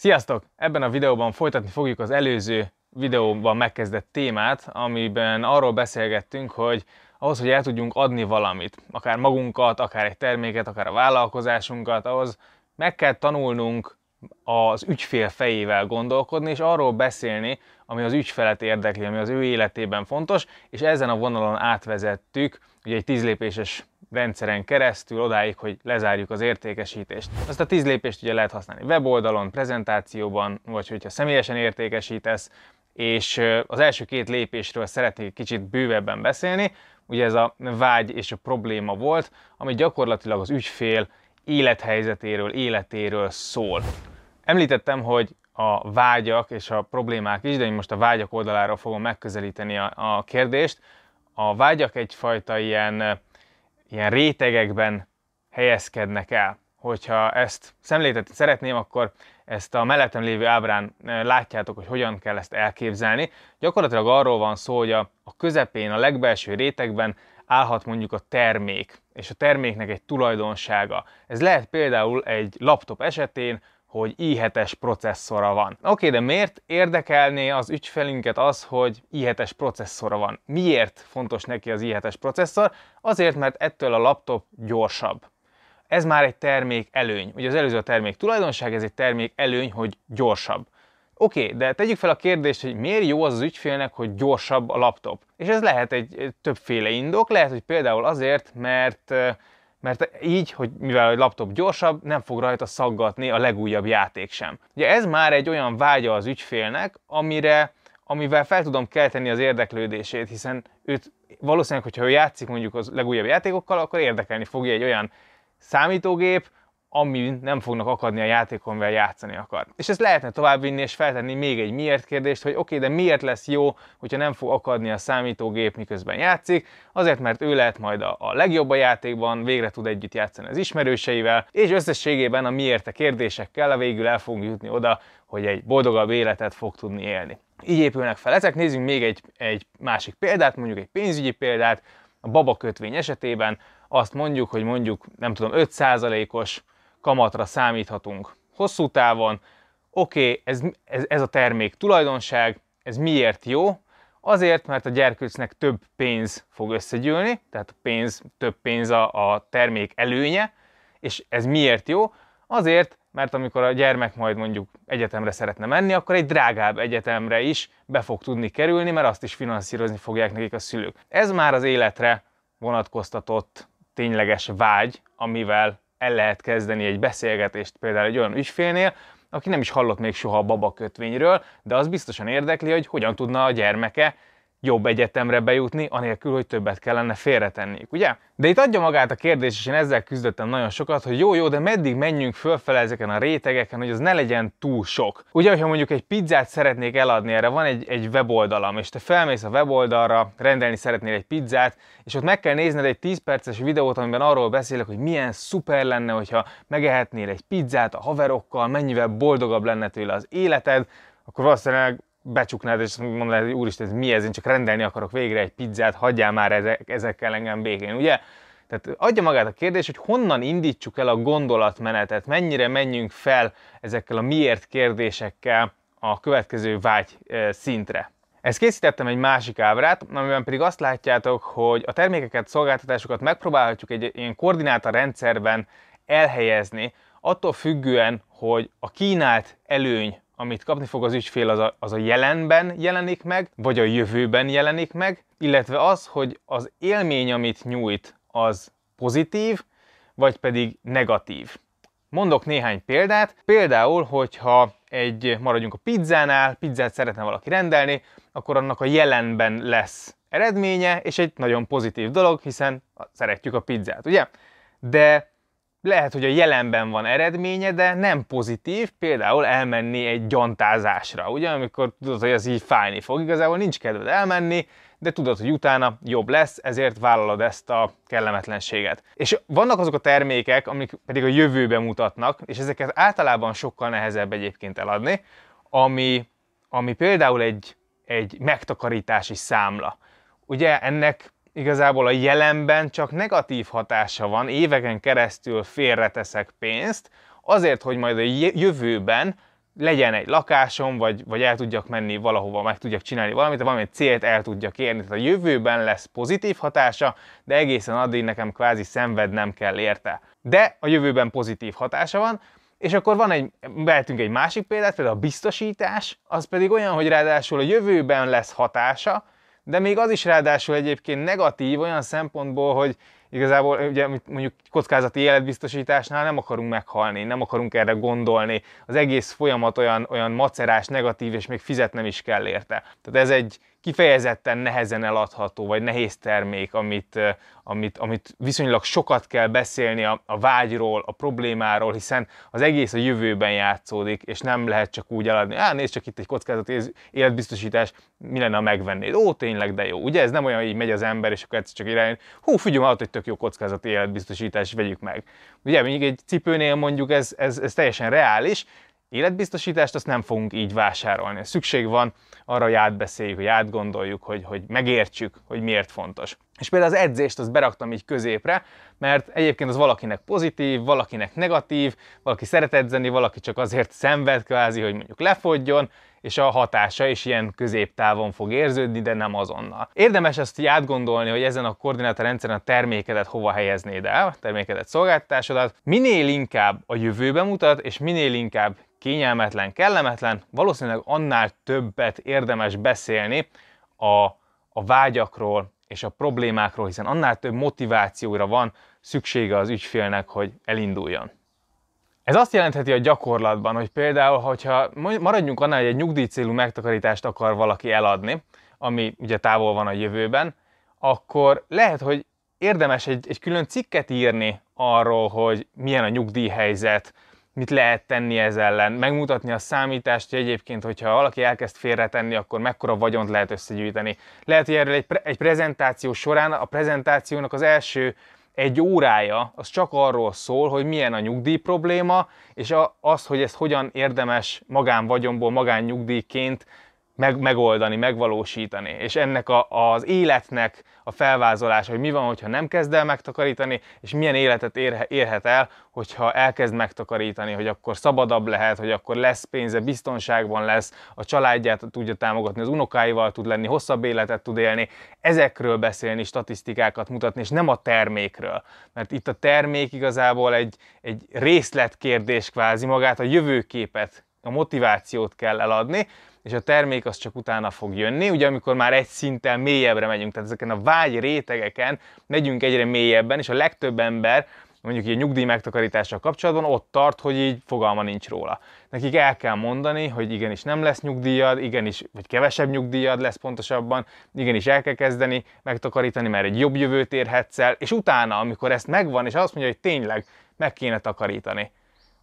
Sziasztok! Ebben a videóban folytatni fogjuk az előző videóban megkezdett témát, amiben arról beszélgettünk, hogy ahhoz, hogy el tudjunk adni valamit, akár magunkat, akár egy terméket, akár a vállalkozásunkat, ahhoz meg kell tanulnunk az ügyfél fejével gondolkodni, és arról beszélni, ami az ügyfelet érdekli, ami az ő életében fontos, és ezen a vonalon átvezettük ugye egy tízlépéses rendszeren keresztül odáig, hogy lezárjuk az értékesítést. Azt a tíz lépést ugye lehet használni weboldalon, prezentációban, vagy hogyha személyesen értékesítesz, és az első két lépésről szeretnék kicsit bővebben beszélni. Ugye ez a vágy és a probléma volt, ami gyakorlatilag az ügyfél élethelyzetéről, életéről szól. Említettem, hogy a vágyak és a problémák is, de én most a vágyak oldaláról fogom megközelíteni a, a kérdést. A vágyak egyfajta ilyen ilyen rétegekben helyezkednek el. Hogyha ezt szemléltetni szeretném, akkor ezt a mellettem lévő ábrán látjátok, hogy hogyan kell ezt elképzelni. Gyakorlatilag arról van szó, hogy a, a közepén, a legbelső rétegben állhat mondjuk a termék, és a terméknek egy tulajdonsága. Ez lehet például egy laptop esetén hogy i7-es processzora van. Oké, de miért érdekelné az ügyfelünket az, hogy i7-es processzora van? Miért fontos neki az i7-es processzor? Azért, mert ettől a laptop gyorsabb. Ez már egy termék előny. Ugye az előző a termék tulajdonság, ez egy termék előny, hogy gyorsabb. Oké, okay, de tegyük fel a kérdést, hogy miért jó az az ügyfélnek, hogy gyorsabb a laptop? És ez lehet egy többféle indok, lehet, hogy például azért, mert mert így, hogy mivel a laptop gyorsabb, nem fog rajta szaggatni a legújabb játék sem. Ugye ez már egy olyan vágya az ügyfélnek, amire, amivel fel tudom kelteni az érdeklődését, hiszen őt valószínűleg, hogyha ő játszik mondjuk az legújabb játékokkal, akkor érdekelni fogja egy olyan számítógép, ami nem fognak akadni a játékon, mivel játszani akar. És ezt lehetne továbbvinni és feltenni még egy miért kérdést, hogy oké, okay, de miért lesz jó, hogyha nem fog akadni a számítógép, miközben játszik? Azért, mert ő lehet majd a, legjobb a játékban, végre tud együtt játszani az ismerőseivel, és összességében a miért kérdésekkel a végül el fogunk jutni oda, hogy egy boldogabb életet fog tudni élni. Így épülnek fel ezek, nézzünk még egy, egy másik példát, mondjuk egy pénzügyi példát, a babakötvény esetében azt mondjuk, hogy mondjuk, nem tudom, 5%-os kamatra számíthatunk hosszú távon. Oké, okay, ez, ez, ez a termék tulajdonság, ez miért jó? Azért, mert a gyerkőcnek több pénz fog összegyűlni, tehát a pénz, több pénz a, a termék előnye, és ez miért jó? Azért, mert amikor a gyermek majd mondjuk egyetemre szeretne menni, akkor egy drágább egyetemre is be fog tudni kerülni, mert azt is finanszírozni fogják nekik a szülők. Ez már az életre vonatkoztatott tényleges vágy, amivel el lehet kezdeni egy beszélgetést például egy olyan ügyfélnél, aki nem is hallott még soha a babakötvényről, de az biztosan érdekli, hogy hogyan tudna a gyermeke jobb egyetemre bejutni, anélkül, hogy többet kellene félretenniük, ugye? De itt adja magát a kérdés, és én ezzel küzdöttem nagyon sokat, hogy jó, jó, de meddig menjünk fölfele ezeken a rétegeken, hogy az ne legyen túl sok. Ugye, hogyha mondjuk egy pizzát szeretnék eladni, erre van egy, egy weboldalam, és te felmész a weboldalra, rendelni szeretnél egy pizzát, és ott meg kell nézned egy 10 perces videót, amiben arról beszélek, hogy milyen szuper lenne, hogyha megehetnél egy pizzát a haverokkal, mennyivel boldogabb lenne tőle az életed, akkor valószínűleg becsuknád, és mondanád, hogy úristen, ez mi ez, én csak rendelni akarok végre egy pizzát, hagyjál már ezek, ezekkel engem békén, ugye? Tehát adja magát a kérdés, hogy honnan indítsuk el a gondolatmenetet, mennyire menjünk fel ezekkel a miért kérdésekkel a következő vágy eh, szintre. Ezt készítettem egy másik ábrát, amiben pedig azt látjátok, hogy a termékeket, szolgáltatásokat megpróbálhatjuk egy ilyen koordináta rendszerben elhelyezni, attól függően, hogy a kínált előny amit kapni fog az ügyfél, az a, az a jelenben jelenik meg, vagy a jövőben jelenik meg, illetve az, hogy az élmény, amit nyújt, az pozitív, vagy pedig negatív. Mondok néhány példát. Például, hogyha egy, maradjunk a pizzánál, pizzát szeretne valaki rendelni, akkor annak a jelenben lesz eredménye, és egy nagyon pozitív dolog, hiszen szeretjük a pizzát, ugye? De lehet, hogy a jelenben van eredménye, de nem pozitív, például elmenni egy gyantázásra, ugye, amikor tudod, hogy ez így fájni fog, igazából nincs kedved elmenni, de tudod, hogy utána jobb lesz, ezért vállalod ezt a kellemetlenséget. És vannak azok a termékek, amik pedig a jövőbe mutatnak, és ezeket általában sokkal nehezebb egyébként eladni, ami, ami például egy, egy megtakarítási számla. Ugye ennek igazából a jelenben csak negatív hatása van, éveken keresztül félreteszek pénzt, azért, hogy majd a jövőben legyen egy lakásom, vagy, vagy el tudjak menni valahova, meg tudjak csinálni valamit, valami célt el tudjak érni. Tehát a jövőben lesz pozitív hatása, de egészen addig nekem kvázi szenvednem kell érte. De a jövőben pozitív hatása van, és akkor van egy, vehetünk egy másik példát, például a biztosítás, az pedig olyan, hogy ráadásul a jövőben lesz hatása, de még az is ráadásul egyébként negatív olyan szempontból, hogy igazából ugye mondjuk kockázati életbiztosításnál nem akarunk meghalni, nem akarunk erre gondolni. Az egész folyamat olyan, olyan macerás, negatív, és még fizetnem is kell érte. Tehát ez egy kifejezetten nehezen eladható, vagy nehéz termék, amit, amit, amit viszonylag sokat kell beszélni a, a vágyról, a problémáról, hiszen az egész a jövőben játszódik, és nem lehet csak úgy eladni, hát nézd csak itt egy kockázat, életbiztosítás, mi lenne, ha megvennéd? Ó, tényleg, de jó. Ugye ez nem olyan, hogy így megy az ember, és akkor egyszer csak irány, hú, figyelj, ott egy tök jó kockázat, életbiztosítás, vegyük meg. Ugye, mondjuk egy cipőnél mondjuk ez, ez, ez teljesen reális, életbiztosítást azt nem fogunk így vásárolni. Szükség van arra, hogy átbeszéljük, hogy átgondoljuk, hogy, hogy megértsük, hogy miért fontos. És például az edzést azt beraktam így középre, mert egyébként az valakinek pozitív, valakinek negatív, valaki szeret edzeni, valaki csak azért szenved kvázi, hogy mondjuk lefogjon, és a hatása is ilyen középtávon fog érződni, de nem azonnal. Érdemes ezt így átgondolni, hogy ezen a koordinátorrendszeren a termékedet hova helyeznéd el, a termékedet, szolgáltatásodat, minél inkább a jövőbe mutat, és minél inkább kényelmetlen, kellemetlen, valószínűleg annál többet érdemes beszélni a, a vágyakról és a problémákról, hiszen annál több motivációra van szüksége az ügyfélnek, hogy elinduljon. Ez azt jelentheti a gyakorlatban, hogy például, hogyha maradjunk annál, hogy egy nyugdíjcélú megtakarítást akar valaki eladni, ami ugye távol van a jövőben, akkor lehet, hogy érdemes egy, egy külön cikket írni arról, hogy milyen a nyugdíjhelyzet, mit lehet tenni ez ellen, megmutatni a számítást, hogy egyébként, hogyha valaki elkezd félretenni, akkor mekkora vagyont lehet összegyűjteni. Lehet, hogy erről egy, pre- egy prezentáció során a prezentációnak az első egy órája az csak arról szól, hogy milyen a nyugdíj probléma, és az, hogy ezt hogyan érdemes magánvagyomból, magánnyugdíjként meg, megoldani, megvalósítani. És ennek a, az életnek a felvázolása, hogy mi van, hogyha nem kezd el megtakarítani, és milyen életet ér, érhet el, hogyha elkezd megtakarítani, hogy akkor szabadabb lehet, hogy akkor lesz pénze, biztonságban lesz, a családját tudja támogatni, az unokáival tud lenni, hosszabb életet tud élni. Ezekről beszélni, statisztikákat mutatni, és nem a termékről. Mert itt a termék igazából egy, egy részletkérdés kvázi magát, a jövőképet a motivációt kell eladni, és a termék az csak utána fog jönni, ugye amikor már egy szinten mélyebbre megyünk, tehát ezeken a vágy rétegeken megyünk egyre mélyebben, és a legtöbb ember mondjuk ilyen nyugdíj megtakarítással kapcsolatban ott tart, hogy így fogalma nincs róla. Nekik el kell mondani, hogy igenis nem lesz nyugdíjad, igenis, vagy kevesebb nyugdíjad lesz pontosabban, igenis el kell kezdeni megtakarítani, mert egy jobb jövőt érhetsz el, és utána, amikor ezt megvan, és azt mondja, hogy tényleg meg kéne takarítani.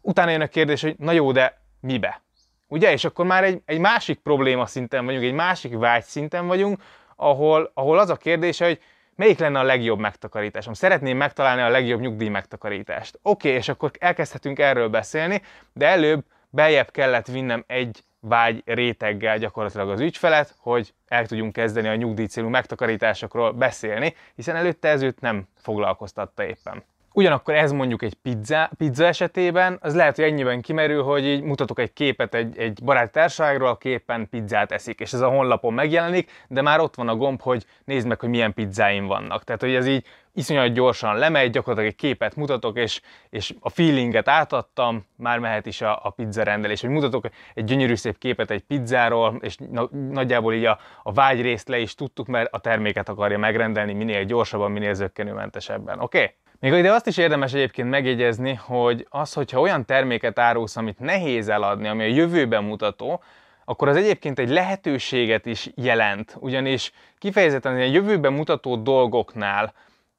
Utána jön a kérdés, hogy na jó, de mibe? Ugye? És akkor már egy, egy másik probléma szinten vagyunk, egy másik vágy szinten vagyunk, ahol, ahol az a kérdés, hogy melyik lenne a legjobb megtakarításom? Szeretném megtalálni a legjobb nyugdíj megtakarítást. Oké, okay, és akkor elkezdhetünk erről beszélni, de előbb beljebb kellett vinnem egy vágy réteggel gyakorlatilag az ügyfelet, hogy el tudjunk kezdeni a nyugdíj célú megtakarításokról beszélni, hiszen előtte ez őt nem foglalkoztatta éppen. Ugyanakkor ez mondjuk egy pizza, pizza esetében, az lehet, hogy ennyiben kimerül, hogy így mutatok egy képet egy, egy baráti társaságról, aki éppen pizzát eszik, és ez a honlapon megjelenik, de már ott van a gomb, hogy nézd meg, hogy milyen pizzáim vannak. Tehát, hogy ez így iszonyat gyorsan lemegy, gyakorlatilag egy képet mutatok, és, és a feelinget átadtam, már mehet is a, a pizza rendelés. Hogy mutatok egy gyönyörű szép képet egy pizzáról, és na, nagyjából így a, a vágy részt le is tudtuk, mert a terméket akarja megrendelni minél gyorsabban, minél zöggenőmentesebben. Oké? Okay? Még ide azt is érdemes egyébként megjegyezni, hogy az, hogyha olyan terméket árulsz, amit nehéz eladni, ami a jövőben mutató, akkor az egyébként egy lehetőséget is jelent, ugyanis kifejezetten a jövőben mutató dolgoknál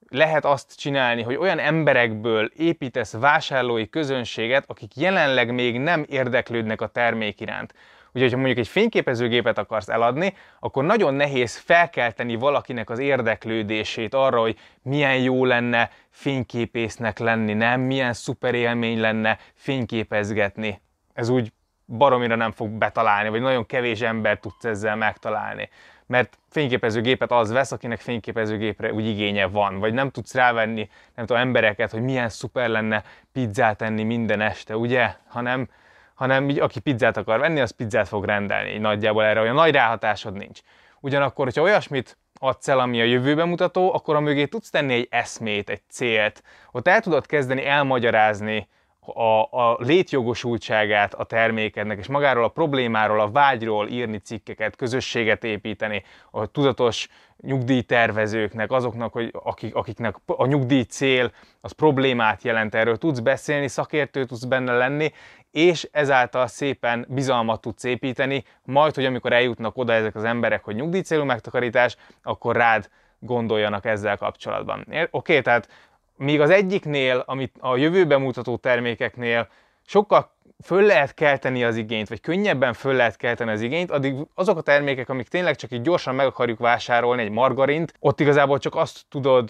lehet azt csinálni, hogy olyan emberekből építesz vásárlói közönséget, akik jelenleg még nem érdeklődnek a termék iránt. Ugye, ha mondjuk egy fényképezőgépet akarsz eladni, akkor nagyon nehéz felkelteni valakinek az érdeklődését arra, hogy milyen jó lenne fényképésznek lenni, nem? Milyen szuper élmény lenne fényképezgetni. Ez úgy baromira nem fog betalálni, vagy nagyon kevés ember tudsz ezzel megtalálni. Mert fényképezőgépet az vesz, akinek fényképezőgépre úgy igénye van, vagy nem tudsz rávenni, nem tudom, embereket, hogy milyen szuper lenne pizzát enni minden este, ugye? Hanem hanem így, aki pizzát akar venni, az pizzát fog rendelni. Így nagyjából erre olyan nagy ráhatásod nincs. Ugyanakkor, hogyha olyasmit adsz el, ami a jövőben mutató, akkor a mögé tudsz tenni egy eszmét, egy célt. Ott el tudod kezdeni elmagyarázni a, a létjogosultságát a termékednek, és magáról a problémáról, a vágyról írni cikkeket, közösséget építeni, a tudatos nyugdíjtervezőknek, azoknak, hogy akik, akiknek a nyugdíj cél az problémát jelent, erről tudsz beszélni, szakértő tudsz benne lenni, és ezáltal szépen bizalmat tudsz építeni, majd, hogy amikor eljutnak oda ezek az emberek, hogy nyugdíjcélú megtakarítás, akkor rád gondoljanak ezzel kapcsolatban. Oké, okay, tehát még az egyiknél, amit a jövőben mutató termékeknél sokkal föl lehet kelteni az igényt, vagy könnyebben föl lehet kelteni az igényt, addig azok a termékek, amik tényleg csak így gyorsan meg akarjuk vásárolni, egy margarint, ott igazából csak azt tudod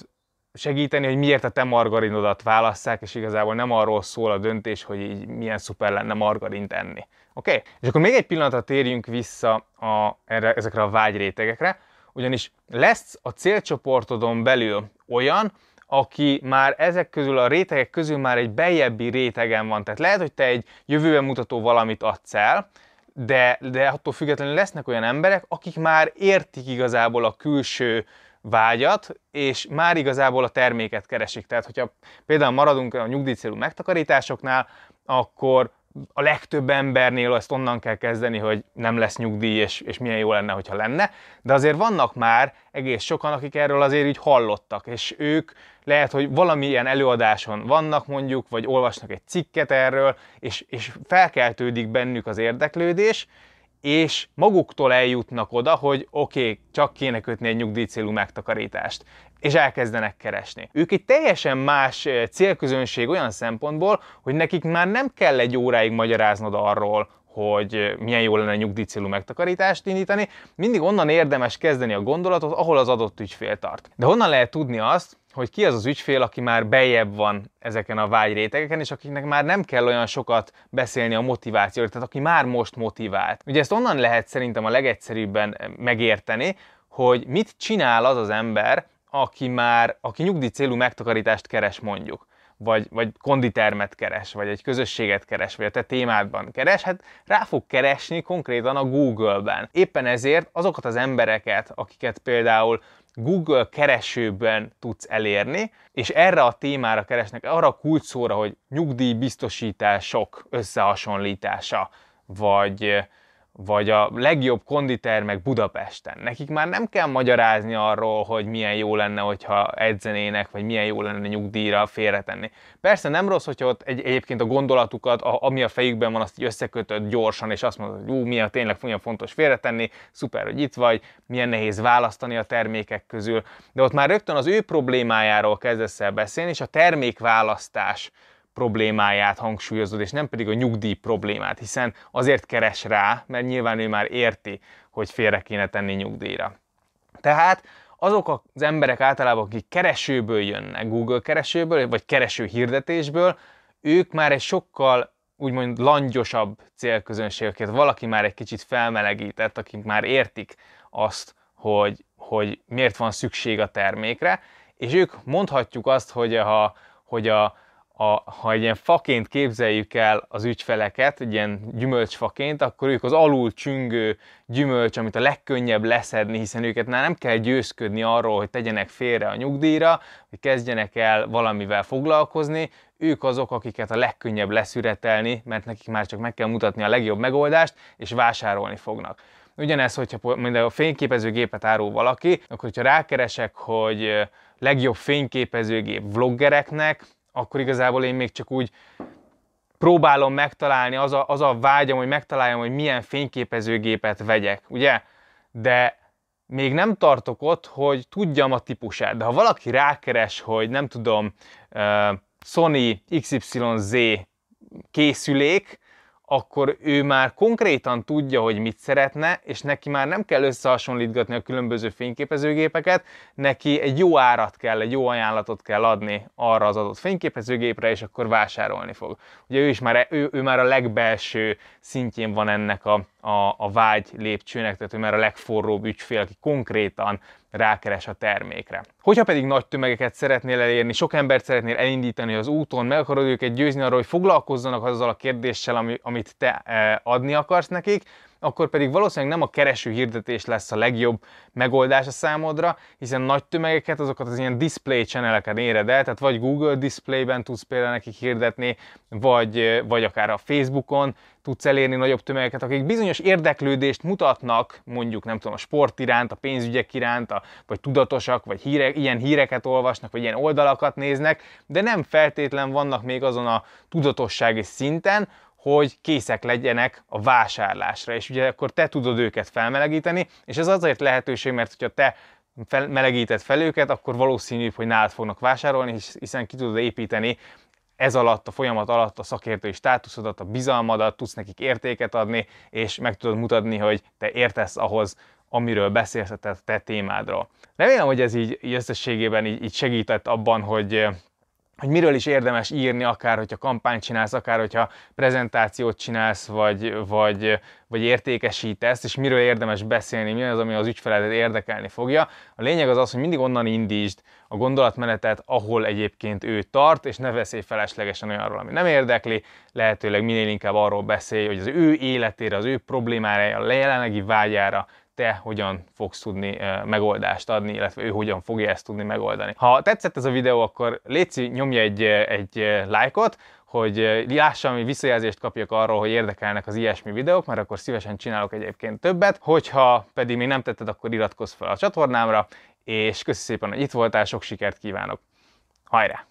segíteni, hogy miért a te margarinodat válasszák, és igazából nem arról szól a döntés, hogy így milyen szuper lenne margarint enni. Oké? Okay? És akkor még egy pillanatra térjünk vissza a, erre, ezekre a vágyrétegekre, ugyanis lesz a célcsoportodon belül olyan, aki már ezek közül a rétegek közül már egy bejebbi rétegen van. Tehát lehet, hogy te egy jövőben mutató valamit adsz el, de, de attól függetlenül lesznek olyan emberek, akik már értik igazából a külső vágyat, és már igazából a terméket keresik. Tehát, hogyha például maradunk a nyugdíjcélú megtakarításoknál, akkor a legtöbb embernél ezt onnan kell kezdeni, hogy nem lesz nyugdíj, és, és milyen jó lenne, hogyha lenne, de azért vannak már egész sokan, akik erről azért így hallottak, és ők lehet, hogy valamilyen előadáson vannak mondjuk, vagy olvasnak egy cikket erről, és, és felkeltődik bennük az érdeklődés, és maguktól eljutnak oda, hogy oké, okay, csak kéne kötni egy nyugdíjcélú megtakarítást és elkezdenek keresni. Ők egy teljesen más eh, célközönség olyan szempontból, hogy nekik már nem kell egy óráig magyaráznod arról, hogy eh, milyen jó lenne nyugdíjcélú megtakarítást indítani, mindig onnan érdemes kezdeni a gondolatot, ahol az adott ügyfél tart. De honnan lehet tudni azt, hogy ki az az ügyfél, aki már bejebb van ezeken a vágyrétegeken, és akiknek már nem kell olyan sokat beszélni a motivációról, tehát aki már most motivált. Ugye ezt onnan lehet szerintem a legegyszerűbben eh, megérteni, hogy mit csinál az az ember, aki már, aki nyugdíj célú megtakarítást keres mondjuk vagy, vagy konditermet keres, vagy egy közösséget keres, vagy a te témádban keres, hát rá fog keresni konkrétan a Google-ben. Éppen ezért azokat az embereket, akiket például Google keresőben tudsz elérni, és erre a témára keresnek, arra a kulcsszóra, hogy nyugdíjbiztosítások összehasonlítása, vagy vagy a legjobb konditermek Budapesten. Nekik már nem kell magyarázni arról, hogy milyen jó lenne, hogyha edzenének, vagy milyen jó lenne nyugdíjra félretenni. Persze nem rossz, hogyha ott egy, egyébként a gondolatukat, a, ami a fejükben van, azt összekötöd gyorsan, és azt mondod, hogy ú, milyen tényleg milyen fontos félretenni, szuper, hogy itt vagy, milyen nehéz választani a termékek közül. De ott már rögtön az ő problémájáról kezdesz el beszélni, és a termékválasztás problémáját hangsúlyozod, és nem pedig a nyugdíj problémát, hiszen azért keres rá, mert nyilván ő már érti, hogy félre kéne tenni nyugdíjra. Tehát azok az emberek általában, akik keresőből jönnek, Google keresőből, vagy kereső hirdetésből, ők már egy sokkal úgymond langyosabb célközönségeket, valaki már egy kicsit felmelegített, akik már értik azt, hogy, hogy miért van szükség a termékre, és ők mondhatjuk azt, hogy, ha, hogy a a, ha egy ilyen faként képzeljük el az ügyfeleket, egy ilyen gyümölcsfaként, akkor ők az alul csüngő gyümölcs, amit a legkönnyebb leszedni, hiszen őket már nem kell győzködni arról, hogy tegyenek félre a nyugdíjra, hogy kezdjenek el valamivel foglalkozni, ők azok, akiket a legkönnyebb leszüretelni, mert nekik már csak meg kell mutatni a legjobb megoldást, és vásárolni fognak. Ugyanez, hogyha minden a fényképezőgépet árul valaki, akkor hogyha rákeresek, hogy legjobb fényképezőgép vloggereknek, akkor igazából én még csak úgy próbálom megtalálni, az a, az a vágyam, hogy megtaláljam, hogy milyen fényképezőgépet vegyek, ugye? De még nem tartok ott, hogy tudjam a típusát. De ha valaki rákeres, hogy nem tudom, Sony XYZ készülék, akkor ő már konkrétan tudja, hogy mit szeretne, és neki már nem kell összehasonlítgatni a különböző fényképezőgépeket, neki egy jó árat kell, egy jó ajánlatot kell adni arra az adott fényképezőgépre, és akkor vásárolni fog. Ugye ő is már, e, ő, ő már a legbelső szintjén van ennek a a, a vágy lépcsőnek, tehát hogy már a legforróbb ügyfél, aki konkrétan rákeres a termékre. Hogyha pedig nagy tömegeket szeretnél elérni, sok embert szeretnél elindítani az úton, meg akarod őket győzni arról, hogy foglalkozzanak azzal a kérdéssel, ami, amit te eh, adni akarsz nekik, akkor pedig valószínűleg nem a kereső hirdetés lesz a legjobb megoldás a számodra, hiszen nagy tömegeket, azokat az ilyen display channeleken éred el, tehát vagy Google display-ben tudsz például nekik hirdetni, vagy, vagy akár a Facebookon tudsz elérni nagyobb tömegeket, akik bizonyos érdeklődést mutatnak, mondjuk nem tudom, a sport iránt, a pénzügyek iránt, a, vagy tudatosak, vagy híre, ilyen híreket olvasnak, vagy ilyen oldalakat néznek, de nem feltétlen vannak még azon a tudatossági szinten, hogy készek legyenek a vásárlásra, és ugye akkor te tudod őket felmelegíteni, és ez azért lehetőség, mert hogyha te fel, melegíted fel őket, akkor valószínűbb, hogy nálad fognak vásárolni, hiszen ki tudod építeni ez alatt, a folyamat alatt a szakértői státuszodat, a bizalmadat, tudsz nekik értéket adni, és meg tudod mutatni, hogy te értesz ahhoz, amiről beszélsz a te, te témádról. Remélem, hogy ez így, így összességében így, így segített abban, hogy hogy miről is érdemes írni, akár hogyha kampányt csinálsz, akár hogyha prezentációt csinálsz, vagy, vagy, vagy értékesítesz, és miről érdemes beszélni, mi az, ami az ügyfeledet érdekelni fogja. A lényeg az az, hogy mindig onnan indítsd a gondolatmenetet, ahol egyébként ő tart, és ne veszély feleslegesen olyanról, ami nem érdekli, lehetőleg minél inkább arról beszélj, hogy az ő életére, az ő problémára, a jelenlegi vágyára te hogyan fogsz tudni eh, megoldást adni, illetve ő hogyan fogja ezt tudni megoldani. Ha tetszett ez a videó, akkor légy nyomj egy, eh, egy eh, lájkot, hogy lássam, hogy visszajelzést kapjak arról, hogy érdekelnek az ilyesmi videók, mert akkor szívesen csinálok egyébként többet. Hogyha pedig még nem tetted, akkor iratkozz fel a csatornámra, és köszi szépen, hogy itt voltál, sok sikert kívánok! Hajrá!